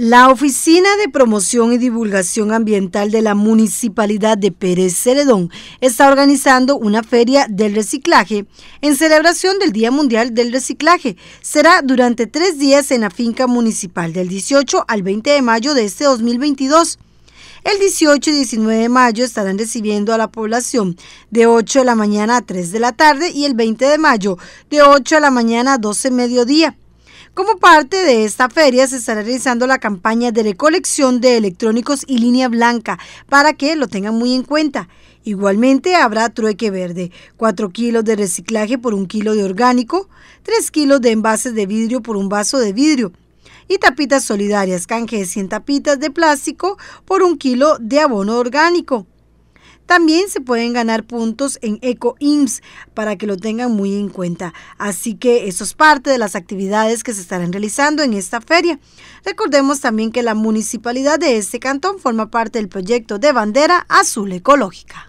La Oficina de Promoción y Divulgación Ambiental de la Municipalidad de Pérez Celedón está organizando una feria del reciclaje en celebración del Día Mundial del Reciclaje. Será durante tres días en la finca municipal del 18 al 20 de mayo de este 2022. El 18 y 19 de mayo estarán recibiendo a la población de 8 de la mañana a 3 de la tarde y el 20 de mayo de 8 de la mañana a 12 mediodía. Como parte de esta feria se estará realizando la campaña de recolección de electrónicos y línea blanca para que lo tengan muy en cuenta. Igualmente habrá trueque verde, 4 kilos de reciclaje por un kilo de orgánico, 3 kilos de envases de vidrio por un vaso de vidrio y tapitas solidarias, canje 100 tapitas de plástico por un kilo de abono orgánico. También se pueden ganar puntos en EcoIMS para que lo tengan muy en cuenta. Así que eso es parte de las actividades que se estarán realizando en esta feria. Recordemos también que la municipalidad de este cantón forma parte del proyecto de bandera azul ecológica.